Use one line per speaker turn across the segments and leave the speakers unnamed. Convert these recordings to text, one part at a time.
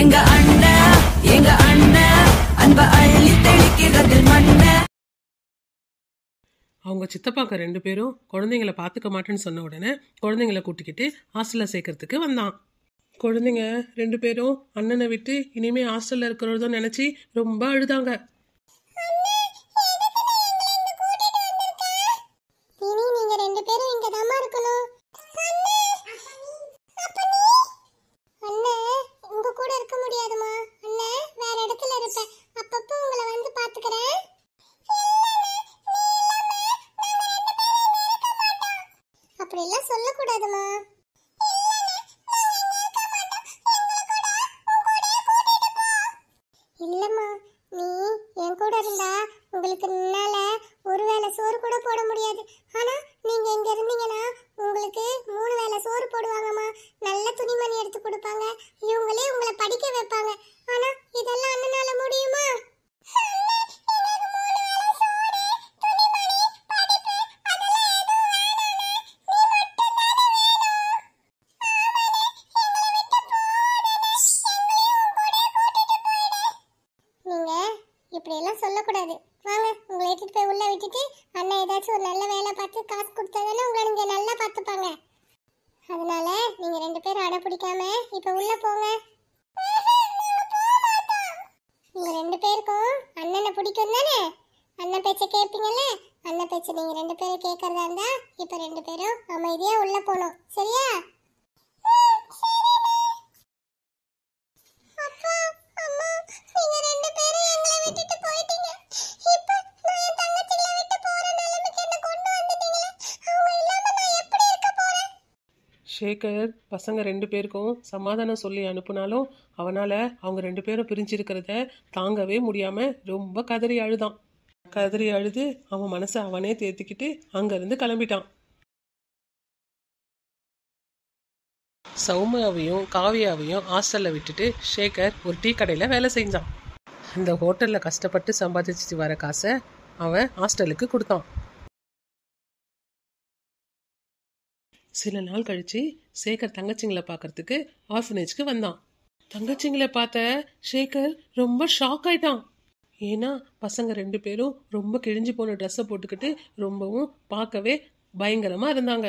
எங்க அண்ணன் எங்க அண்ணன் அன்ப அள்ளி மண்ண அவங்க சித்தப்பாக்க ரெண்டு பேரும் குழந்தைங்களை பார்த்துக்க மாட்டேன்னு சொன்ன உடனே குழந்தைங்களை கூட்டிக்கிட்டு ஹாஸ்டலில் சேர்க்கறதுக்கு வந்தான் குழந்தைங்க ரெண்டு பேரும் அண்ணனை விட்டு இனிமே ஹாஸ்டலில் இருக்கிறதோ நினச்சி ரொம்ப அழுதாங்க
இருக்க முடியாதுமா அண்ணே வேற இடத்துல இருப்பேன் அப்பப்போ உங்களை வந்து பாத்துக்கிறேன் அப்படி எல்லாம் சொல்லக்கூடாதுமா இல்லம்மா நீ என் கூட இருந்தா உங்களுக்கு நல்ல மணி எடுத்து கொடுப்பாங்க இவங்களே உங்களை படிக்க வைப்பாங்க ஆனா இதெல்லாம் அண்ணனால முடியுமா இப்படியெல்லாம் சொல்லக்கூடாது வாங்க உங்களை ஏற்றிட்டு போய் உள்ள விட்டுட்டு அண்ணன் ஏதாச்சும் ஒரு நல்ல வேலை பார்த்து காசு கொடுத்தாதானே உங்களை நல்லா பார்த்துப்பாங்க அதனால பிடிக்காம இப்ப உள்ள போங்க உங்க ரெண்டு பேருக்கும் அண்ணனை பிடிக்கும் தானே அண்ணன் பேச்ச கேட்பீங்கல்ல அண்ணன் பேச்ச நீங்க ரெண்டு பேரும் கேட்கறதா இருந்தா இப்ப ரெண்டு பேரும் அமைதியா உள்ள போனோம் சரியா
சேகர் பசங்க ரெண்டு பேருக்கும் சமாதானம் சொல்லி அனுப்புனாலும் அவனால் அவங்க ரெண்டு பேரும் பிரிஞ்சிருக்கிறத தாங்கவே முடியாமல் ரொம்ப கதறி அழுதான் கதறி அழுது அவன் மனசை அவனே தேர்த்திக்கிட்டு அங்கேருந்து கிளம்பிட்டான் சௌமியாவையும் காவியாவையும் ஹாஸ்டலில் விட்டுட்டு சேகர் ஒரு டீ கடையில் வேலை செஞ்சான் இந்த ஹோட்டலில் கஷ்டப்பட்டு சம்பாதிச்சிட்டு வர காசை அவன் ஹாஸ்டலுக்கு கொடுத்தான் சில நாள் கழிச்சு சேகர் தங்கச்சிங்களை பார்க்கறதுக்கு ஆர்ஃபனேஜ்க்கு வந்தான் தங்கச்சிங்களை பார்த்த சேகர் ரொம்ப ஷாக் ஆயிட்டான் ஏன்னா பசங்க ரெண்டு பேரும் ரொம்ப கிழிஞ்சு போன ட்ரெஸ்ஸை போட்டுக்கிட்டு ரொம்பவும் பார்க்கவே பயங்கரமாக இருந்தாங்க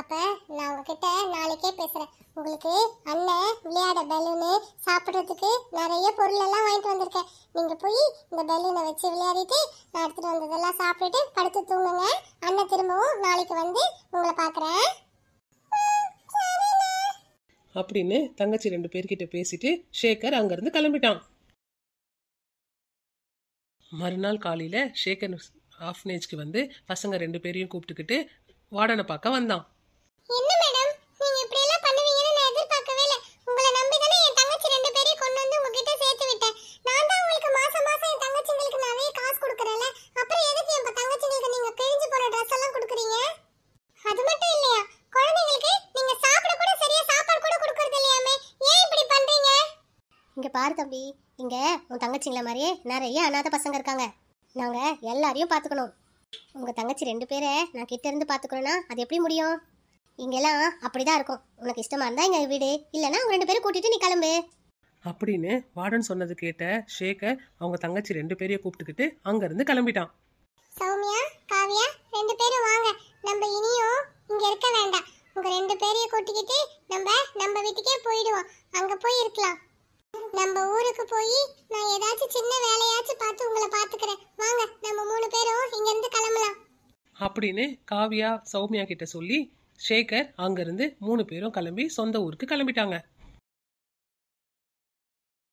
அப்போ நான் உங்ககிட்ட நாளைக்கே பேசுகிறேன் உங்களுக்கு அண்ணன் விளையாட பலூனு சாப்பிட்றதுக்கு நிறைய பொருள் எல்லாம் வாங்கிட்டு வந்திருக்கேன் நீங்கள் போய் இந்த பலூனை வச்சு விளையாடிட்டு நான் எடுத்துகிட்டு வந்ததெல்லாம் சாப்பிட்டுட்டு படுத்து தூங்குங்க அண்ணன் திரும்பவும் நாளைக்கு வந்து உங்களை பார்க்குறேன்
அப்படின்னு தங்கச்சி ரெண்டு பேர்கிட்ட பேசிட்டு ஷேகர் அங்கேருந்து கிளம்பிட்டான் மறுநாள் காலையில் ஷேகர் ஆஃப்னேஜ்க்கு வந்து பசங்க ரெண்டு பேரையும் கூப்பிட்டுக்கிட்டு வார்டனை பார்க்க வந்தான் என்ன
மேடம் நீங்க இப்படி எல்லாம் பண்ணுவீங்கன்னு நான் எதிர்பார்க்கவே இல்லை உங்களை நம்பி தானே என் தங்கச்சி ரெண்டு பேரையும் கொண்டு வந்து உங்ககிட்ட சேர்த்து விட்டேன் நான் தான் உங்களுக்கு மாசம் மாசம் என் தங்கச்சிங்களுக்கு நிறைய காசு கொடுக்குறேன்ல அப்புறம் எதுக்கு என் தங்கச்சிங்களுக்கு நீங்க கிழிஞ்சு போற ட்ரெஸ் எல்லாம் கொடுக்குறீங்க அது மட்டும் இல்லையா குழந்தைங்களுக்கு நீங்க சாப்பிட கூட சரியா சாப்பாடு கூட கொடுக்கறது இல்லையாமே ஏன் இப்படி பண்றீங்க இங்க பாரு தம்பி இங்க உன் தங்கச்சிங்களை மாதிரியே நிறைய அனாத பசங்க இருக்காங்க நாங்க எல்லாரையும் பாத்துக்கணும் உங்க தங்கச்சி ரெண்டு பேரை நான் கிட்ட இருந்து பாத்துக்கிறோன்னா அது எப்படி முடியும் இங்கெல்லாம் அப்படிதான் இருக்கும் உனக்கு இஷ்டமா இருந்தா இங்க வீடு இல்லைன்னா அவங்க ரெண்டு பேரும் கூட்டிட்டு நீ கிளம்பு
அப்படின்னு வார்டன் சொன்னது கேட்ட ஷேகர் அவங்க தங்கச்சி ரெண்டு பேரையும் கூப்பிட்டுக்கிட்டு அங்கேருந்து கிளம்பிட்டான்
சௌமியா காவியா ரெண்டு பேரும் வாங்க நம்ம இனியும் இங்க இருக்க வேண்டாம் உங்க ரெண்டு பேரையும் கூட்டிக்கிட்டு நம்ம நம்ம வீட்டுக்கே போயிடுவோம் அங்க போய் இருக்கலாம் நம்ம ஊருக்கு போய் நான் ஏதாச்சும் சின்ன வேலையாச்சும் பார்த்து உங்களை பாத்துக்கிறேன் வாங்க நம்ம மூணு பேரும் இங்கேருந்து கிளம்பலாம்
அப்படின்னு காவியா சௌமியா கிட்ட சொல்லி சேகர் அங்கேருந்து மூணு பேரும் கிளம்பி சொந்த ஊருக்கு கிளம்பிட்டாங்க